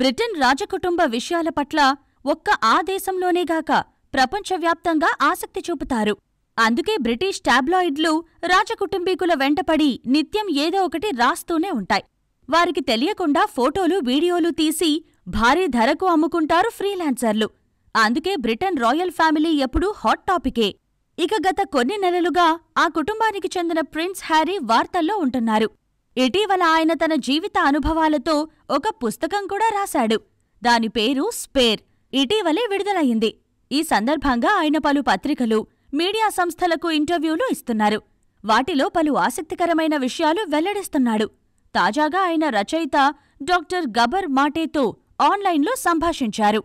Britain రాజకుటుంబ విషయాల పట్ల ఒక్క ఆ దేశంలోనేగాక ప్రపంచవ్యాప్తంగా ఆసక్తి చూపుతారు అందుకే బ్రిటిష్ టాబ్లాయిడ్లు రాజకుటుంబీకుల వెంటపడి నిత్యం ఏదో ఒకటి రాస్తూనే ఉంటాయి వారికి తెలియకుండా ఫోటోలు వీడియోలు తీసి భారీ ధరకు అమ్ముకుంటారు ఫ్రీలాన్సర్లు అందుకే బ్రిటన్ రాయల్ ఫ్యామిలీ ఎప్పుడూ హాట్ టాపికే ఇక గత కొన్ని నెలలుగా ఆ కుటుంబానికి చెందిన ప్రిన్స్ హ్యారీ వార్తల్లో ఉంటున్నారు ఇటీవల ఆయన తన జీవిత అనుభవాలతో ఒక పుస్తకం కూడా రాశాడు దాని పేరు స్పేర్ ఇటీవలే విడుదలయ్యింది ఈ సందర్భంగా ఆయన పలు పత్రికలు మీడియా సంస్థలకు ఇంటర్వ్యూలు ఇస్తున్నారు వాటిలో పలు ఆసక్తికరమైన విషయాలు వెల్లడిస్తున్నాడు తాజాగా ఆయన రచయిత డాక్టర్ గబర్ మాటేతో ఆన్లైన్లో సంభాషించారు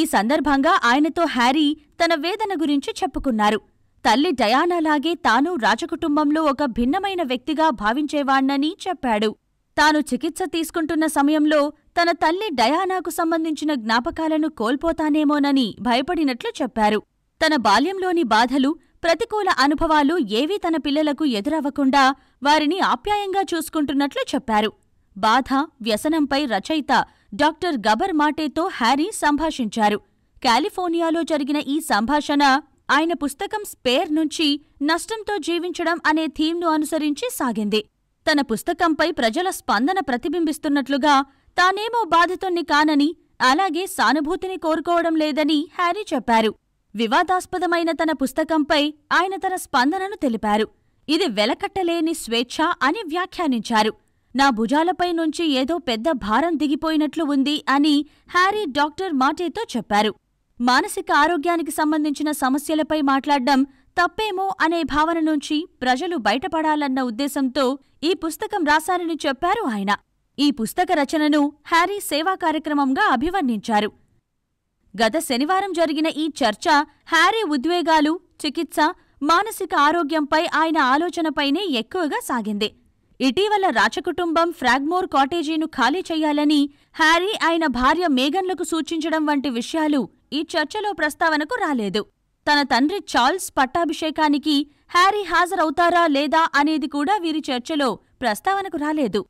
ఈ సందర్భంగా ఆయనతో హ్యారీ తన వేదన గురించి చెప్పుకున్నారు తల్లి డయానాలాగే తాను రాజకుటుంబంలో ఒక భిన్నమైన వ్యక్తిగా భావించేవాణ్ణని చెప్పాడు తాను చికిత్స తీసుకుంటున్న సమయంలో తన తల్లి డయానాకు సంబంధించిన జ్ఞాపకాలను కోల్పోతానేమోనని భయపడినట్లు చెప్పారు తన బాల్యంలోని బాధలు ప్రతికూల అనుభవాలు ఏవీ తన పిల్లలకు ఎదురవ్వకుండా వారిని ఆప్యాయంగా చూసుకుంటున్నట్లు చెప్పారు బాధ వ్యసనంపై రచయిత డాక్టర్ గబర్ మాటేతో హ్యారీ సంభాషించారు కాలిఫోర్నియాలో జరిగిన ఈ సంభాషణ ఆయన పుస్తకం స్పేర్ నుంచి నష్టంతో జీవించడం అనే థీమ్ను అనుసరించి సాగింది తన పుస్తకంపై ప్రజల స్పందన ప్రతిబింబిస్తున్నట్లుగా తానేమో బాధితుణ్ణి కానని అలాగే సానుభూతిని కోరుకోవడం లేదని హ్యారీ చెప్పారు వివాదాస్పదమైన తన పుస్తకంపై ఆయన తన స్పందనను తెలిపారు ఇది వెలకట్టలేని స్వేచ్ఛ అని వ్యాఖ్యానించారు నా భుజాలపై నుంచి ఏదో పెద్ద భారం దిగిపోయినట్లు ఉంది అని హ్యారీ డాక్టర్ మాటేతో చెప్పారు మానసిక ఆరోగ్యానికి సంబంధించిన సమస్యలపై మాట్లాడడం తప్పేమో అనే భావన నుంచి ప్రజలు బయటపడాలన్న ఉద్దేశంతో ఈ పుస్తకం రాశారని చెప్పారు ఆయన ఈ పుస్తక రచనను హ్యారీ సేవా కార్యక్రమంగా అభివర్ణించారు గత శనివారం జరిగిన ఈ చర్చ హ్యారీ ఉద్వేగాలు చికిత్స మానసిక ఆరోగ్యంపై ఆయన ఆలోచనపైనే ఎక్కువగా సాగింది ఇటీవల రాచకుటుంబం ఫ్రాగ్మోర్ కాటేజీను ఖాళీ చేయాలని హ్యారీ ఆయన భార్య మేఘన్లకు సూచించడం వంటి విషయాలు ఈ చర్చలో ప్రస్తావనకు రాలేదు తన తండ్రి చార్ల్స్ పట్టాభిషేకానికి హ్యారీ హాజరవుతారా లేదా అనేది కూడా వీరి చర్చలో ప్రస్తావనకు రాలేదు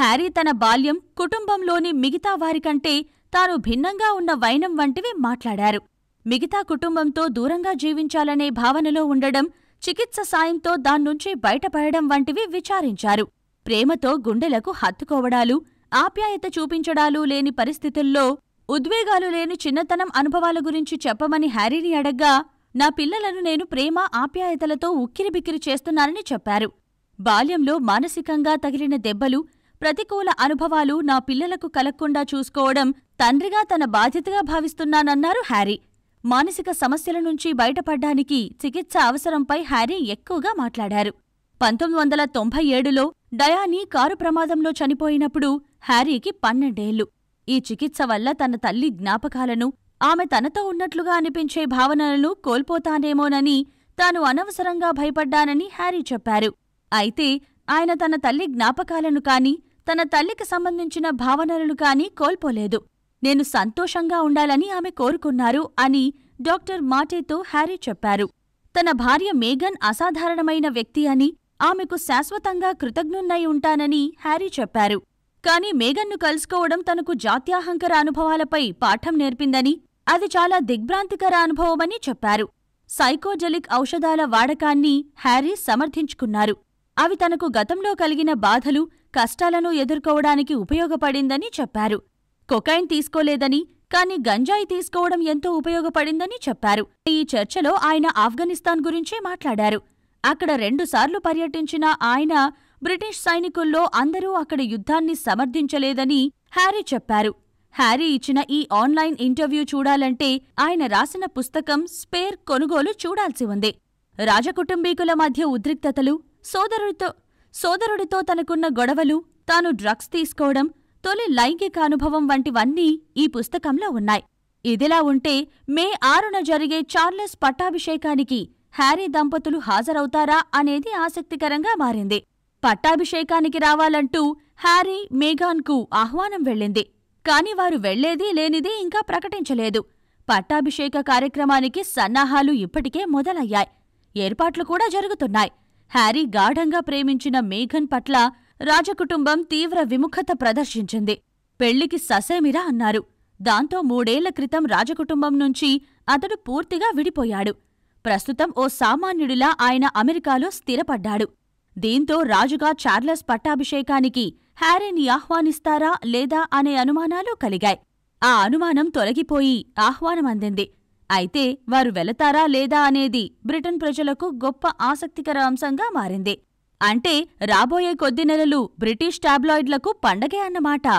హ్యారీ తన బాల్యం కుటుంబంలోని మిగతా వారికంటే తాను భిన్నంగా ఉన్న వైనం వంటివి మాట్లాడారు మిగతా కుటుంబంతో దూరంగా జీవించాలనే భావనలో ఉండడం చికిత్స సాయంతో దాన్నుంచి బయటపడడం వంటివి విచారించారు ప్రేమతో గుండెలకు హత్తుకోవడాలు ఆప్యాయత చూపించడాలు లేని పరిస్థితుల్లో ఉద్వేగాలు లేని చిన్నతనం అనుభవాల గురించి చెప్పమని హ్యారీని అడగ్గా నా పిల్లలను నేను ప్రేమ ఆప్యాయతలతో ఉక్కిరిబిక్కిరి చేస్తున్నానని చెప్పారు బాల్యంలో మానసికంగా తగిలిన దెబ్బలు ప్రతికూల అనుభవాలు నా పిల్లలకు కలగకుండా చూసుకోవడం తండ్రిగా తన బాధ్యతగా భావిస్తున్నానన్నారు హ్యారీ మానసిక సమస్యల నుంచి బయటపడ్డానికి చికిత్స అవసరంపై హ్యారీ ఎక్కువగా మాట్లాడారు పంతొమ్మిది వందల తొంభై ఏడులో డయానీ కారు ప్రమాదంలో చనిపోయినప్పుడు హ్యారీకి పన్నెండేళ్లు ఈ చికిత్స వల్ల తన తల్లి జ్ఞాపకాలను ఆమె తనతో ఉన్నట్లుగా అనిపించే భావనలను కోల్పోతానేమోనని తాను అనవసరంగా భయపడ్డానని హ్యారీ చెప్పారు అయితే ఆయన తన తల్లి జ్ఞాపకాలను కాని తన తల్లికి సంబంధించిన భావనలను కాని కోల్పోలేదు నేను సంతోషంగా ఉండాలని ఆమె కోరుకున్నారు అని డాక్టర్ మాటేతో హ్యారీ చెప్పారు తన భార్య మేఘన్ అసాధారణమైన వ్యక్తి అని ఆమెకు శాశ్వతంగా కృతజ్ఞున్నై ఉంటానని హ్యారీ చెప్పారు కానీ మేఘన్ను కలుసుకోవడం తనకు జాత్యాహంకర అనుభవాలపై పాఠం నేర్పిందని అది చాలా దిగ్భ్రాంతికర అనుభవమని చెప్పారు సైకోజెలిక్ ఔషధాల వాడకాన్ని హ్యారీ సమర్థించుకున్నారు అవి తనకు గతంలో కలిగిన బాధలు కష్టాలను ఎదుర్కోవడానికి ఉపయోగపడిందని చెప్పారు కొకైన్ తీసుకోలేదని కానీ గంజాయి తీసుకోవడం ఎంతో ఉపయోగపడిందని చెప్పారు ఈ చర్చలో ఆయన ఆఫ్ఘనిస్తాన్ గురించే మాట్లాడారు అక్కడ రెండుసార్లు పర్యటించిన ఆయన బ్రిటిష్ సైనికుల్లో అందరూ అక్కడ యుద్ధాన్ని సమర్థించలేదని హ్యారీ చెప్పారు హ్యారీ ఇచ్చిన ఈ ఆన్లైన్ ఇంటర్వ్యూ చూడాలంటే ఆయన రాసిన పుస్తకం స్పేర్ కొనుగోలు చూడాల్సి ఉంది రాజకుటుంబీకుల మధ్య ఉద్రిక్తతలు సోదరుడితో సోదరుడితో తనకున్న గొడవలు తాను డ్రగ్స్ తీసుకోవడం తొలి లైంగిక అనుభవం వంటివన్నీ ఈ పుస్తకంలో ఉన్నాయి ఇదిలా ఉంటే మే ఆరున జరిగే చార్లెస్ పట్టాభిషేకానికి హ్యారీ దంపతులు హాజరవుతారా అనేది ఆసక్తికరంగా మారింది పట్టాభిషేకానికి రావాలంటూ హ్యారీ మేఘాన్కు ఆహ్వానం వెళ్ళింది కాని వారు వెళ్లేదీ లేనిదీ ఇంకా ప్రకటించలేదు పట్టాభిషేక కార్యక్రమానికి సన్నాహాలు ఇప్పటికే మొదలయ్యాయి ఏర్పాట్లు కూడా జరుగుతున్నాయి హ్యారీ గాఢంగా ప్రేమించిన మేఘన్ పట్ల రాజకుటుంబం తీవ్ర విముఖత ప్రదర్శించింది పెళ్లికి ససేమిరా అన్నారు దాంతో మూడేళ్ల క్రితం రాజకుటుంబం నుంచి అతడు పూర్తిగా విడిపోయాడు ప్రస్తుతం ఓ సామాన్యుడిలా ఆయన అమెరికాలో స్థిరపడ్డాడు దీంతో రాజుగా చార్లెస్ పట్టాభిషేకానికి హ్యారీని ఆహ్వానిస్తారా లేదా అనే అనుమానాలు కలిగాయి ఆ అనుమానం తొలగిపోయి ఆహ్వానమందింది అయితే వారు వెళతారా లేదా అనేది బ్రిటన్ ప్రజలకు గొప్ప ఆసక్తికర అంశంగా మారింది అంటే రాబోయే కొద్ది నెలలు బ్రిటిష్ టాబ్లాయిడ్లకు పండగే అన్నమాట